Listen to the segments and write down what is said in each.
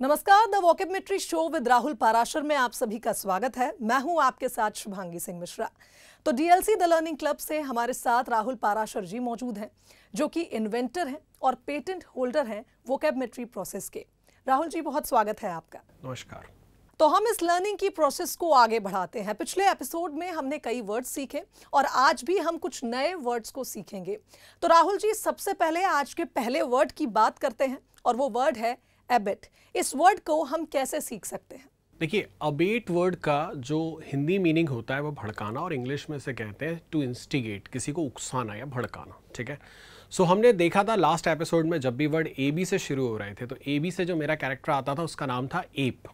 नमस्कार द वॉकमेट्री show with Rahul Parashar में आप सभी का स्वागत है मैं हूं आपके साथ शुभांगी सिंह मिश्रा तो डीएलसी द लर्निंग क्लब से हमारे साथ राहुल पाराशर जी मौजूद हैं जो कि इन्वेंटर हैं और पेटेंट होल्डर हैं वोकेबमेट्री प्रोसेस के राहुल जी बहुत स्वागत है आपका नमस्कार तो हम इस लर्निंग की प्रोसेस को आगे बढ़ाते हैं पिछले एपिसोड में हमने कई वर्ड्स सीखे और आज भी हम कुछ नए वर्ड्स को सीखेंगे तो राहुल जी सबसे पहले आज के पहले वर्ड की बात करते हैं और वो वर्ड है एबिट इस वर्ड को हम कैसे सीख सकते हैं देखिए अबेट वर्ड का जो हिंदी मीनिंग होता है वो भड़काना और इंग्लिश में से कहते हैं टू इंस्टिगेट किसी को उकसाना या भड़काना ठीक है सो so, हमने देखा था लास्ट एपिसोड में जब भी वर्ड ए बी से शुरू हो रहे थे तो ए बी से जो मेरा कैरेक्टर आता था उसका नाम था एप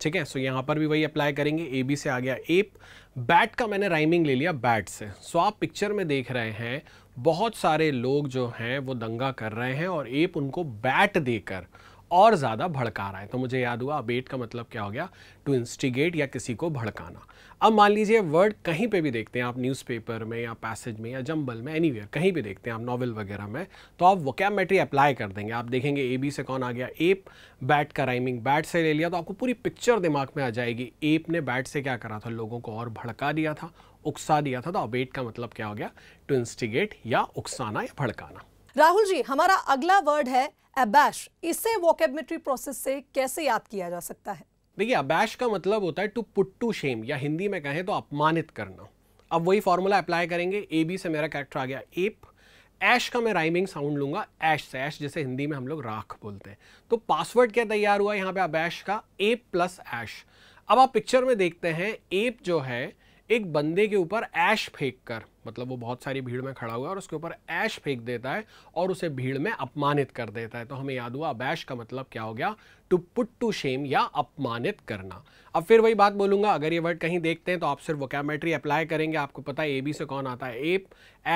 ठीक है सो so, यहाँ पर भी वही अप्लाई करेंगे ए बी से आ गया एप बैट का मैंने राइमिंग ले लिया बैट से सो so, आप पिक्चर में देख रहे हैं बहुत सारे लोग जो हैं वो दंगा कर रहे हैं और एप उनको बैट देकर और ज़्यादा भड़का रहा है तो मुझे याद हुआ अबेट का मतलब क्या हो गया टू इंस्टिगेट या किसी को भड़काना अब मान लीजिए वर्ड कहीं पे भी देखते हैं आप न्यूज़पेपर में या पैसेज में या जंबल में एनी कहीं भी देखते हैं आप नॉवल वगैरह में तो आप वोकेमेट्री अप्लाई कर देंगे आप देखेंगे ए बी से कौन आ गया एप बैट का राइमिंग बैट से ले लिया तो आपको पूरी पिक्चर दिमाग में आ जाएगी एप ने बैट से क्या करा था लोगों को और भड़का दिया था उकसा दिया था तो अबेट का मतलब क्या हो गया टू इंस्टिगेट या उकसाना या भड़काना राहुल जी हमारा अगला वर्ड है अबैश इसे वोकेबमेट्री प्रोसेस से कैसे याद किया जा सकता है देखिए अबैश का मतलब होता है टू पुट टू शेम या हिंदी में कहें तो अपमानित करना अब वही फॉर्मूला अप्लाई करेंगे ए बी से मेरा कैरेक्टर आ गया एप ऐश का मैं राइमिंग साउंड लूंगा ऐश से ऐश जैसे हिंदी में हम लोग राख बोलते हैं तो पासवर्ड क्या तैयार हुआ यहाँ पे अब ऐश का ए प्लस ऐश अब आप पिक्चर में देखते हैं एप जो है एक बंदे के ऊपर ऐश फेंक कर मतलब वो बहुत सारी भीड़ में खड़ा हुआ और उसके ऊपर ऐश फेंक देता है और उसे भीड़ में अपमानित कर देता है तो हमें याद हुआ अबैश का मतलब क्या हो गया टू पुट टू शेम या अपमानित करना अब फिर वही बात बोलूंगा अगर ये वर्ड कहीं देखते हैं तो आप सिर्फ वोकैमेट्री अप्लाई करेंगे आपको पता है ए बी से कौन आता है एप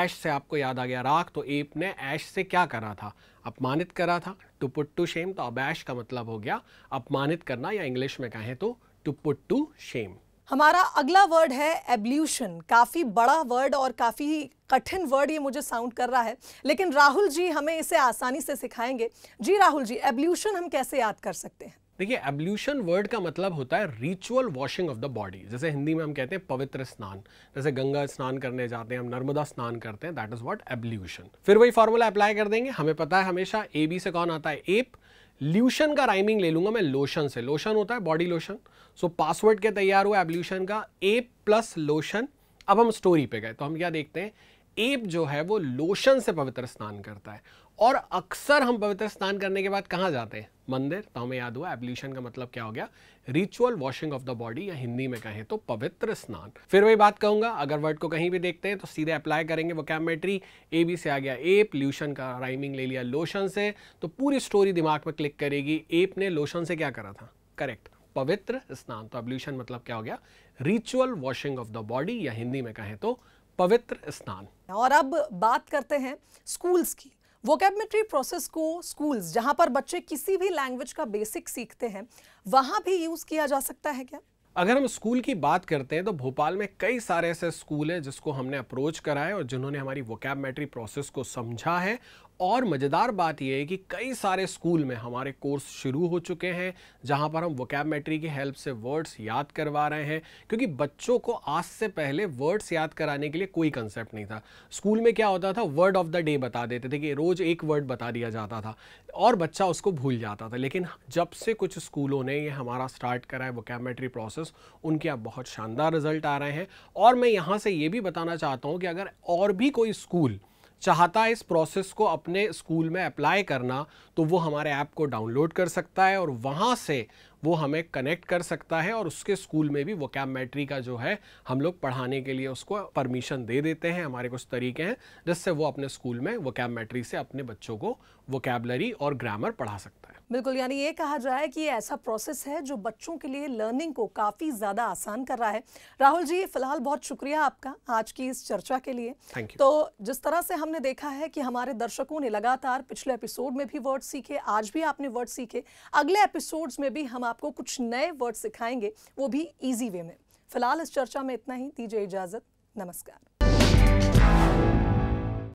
ऐश से आपको याद आ गया राख तो एप ने ऐश से क्या करा था अपमानित करा था टू पुट टू शेम तो अबैश का मतलब हो गया अपमानित करना या इंग्लिश में कहें तो टू पुट टू शेम हमारा अगला वर्ड है एब्ल्यूशन काफ़ी बड़ा वर्ड और काफ़ी कठिन वर्ड ये मुझे साउंड कर रहा है लेकिन राहुल जी हमें इसे आसानी से सिखाएंगे जी राहुल जी एब्ल्यूशन हम कैसे याद कर सकते हैं देखिए एब्ल्यूशन वर्ड का मतलब होता है ritual washing of the body जैसे हिंदी में हम कहते हैं पवित्र स्नान जैसे गंगा स्नान करने जाते हैं हम नर्मदा स्नान करते हैं दैट इज व्हाट एब्ल्यूशन फिर वही फॉर्मूला अप्लाई कर देंगे हमें पता है हमेशा ए बी से कौन आता है एप ल्यूशन का राइमिंग ले लूंगा मैं लोशन से लोशन होता है बॉडी लोशन सो पासवर्ड के तैयार हुआ एब्ल्यूशन का ए प्लस लोशन अब हम स्टोरी पे गए तो हम क्या देखते हैं एप जो है वो लोशन से पवित्र स्नान करता है और अक्सर हम पवित्र स्नान करने के बाद कहाँ जाते हैं मंदिर तो हमें याद हुआ एब्ल्यूशन का मतलब क्या हो गया ritual washing of the body या हिंदी में कहें तो पवित्र स्नान फिर वही बात कहूंगा अगर वर्ड को कहीं भी देखते हैं तो सीधे अप्लाई करेंगे वो कैमेट्री ए बी से आ गया एप ल्यूशन का राइमिंग ले लिया लोशन से तो पूरी स्टोरी दिमाग में क्लिक करेगी एप ने लोशन से क्या करा था करेक्ट पवित्र स्नान तो एब्ल्यूशन मतलब क्या हो गया ritual washing of the body या हिंदी में कहें तो पवित्र स्नान और अब बात करते हैं स्कूल्स की वोकेबमेट्री प्रोसेस को स्कूल्स जहां पर बच्चे किसी भी लैंग्वेज का बेसिक सीखते हैं वहां भी यूज किया जा सकता है क्या अगर हम स्कूल की बात करते हैं तो भोपाल में कई सारे ऐसे स्कूल हैं जिसको हमने अप्रोच करा है और जिन्होंने हमारी वोकेबमेट्री प्रोसेस को समझा है और मज़ेदार बात यह है कि कई सारे स्कूल में हमारे कोर्स शुरू हो चुके हैं जहां पर हम वोकेबमेट्री की हेल्प से वर्ड्स याद करवा रहे हैं क्योंकि बच्चों को आज से पहले वर्ड्स याद कराने के लिए कोई कंसेप्ट नहीं था स्कूल में क्या होता था वर्ड ऑफ द डे बता देते थे कि रोज़ एक वर्ड बता दिया जाता था और बच्चा उसको भूल जाता था लेकिन जब से कुछ स्कूलों ने ये हमारा स्टार्ट करा है वोकेबमेट्री प्रोसेस उनके अब बहुत शानदार रिजल्ट आ रहे हैं और मैं यहाँ से ये भी बताना चाहता हूँ कि अगर और भी कोई स्कूल चाहता है इस प्रोसेस को अपने स्कूल में अप्लाई करना तो वो हमारे ऐप को डाउनलोड कर सकता है और वहाँ से वो हमें कनेक्ट कर सकता है और उसके स्कूल में भी वोकेबमेट्री का जो है हम लोग पढ़ाने के लिए उसको परमिशन दे देते हैं हमारे कुछ तरीके हैं जिससे वो अपने स्कूल में वोकेबमेट्री से अपने बच्चों को वोकेबलरी और ग्रामर पढ़ा सकता है बिल्कुल यानी ये कहा जाए कि ये ऐसा प्रोसेस है जो बच्चों के लिए लर्निंग को काफ़ी ज़्यादा आसान कर रहा है राहुल जी फिलहाल बहुत शुक्रिया आपका आज की इस चर्चा के लिए थैंक यू तो जिस तरह से हमने देखा है कि हमारे दर्शकों ने लगातार पिछले एपिसोड में भी वर्ड सीखे आज भी आपने वर्ड सीखे अगले एपिसोड्स में भी हमारे आपको कुछ नए वर्ड सिखाएंगे वो भी ईजी वे में फिलहाल इस चर्चा में इतना ही दीजिए इजाज़त नमस्कार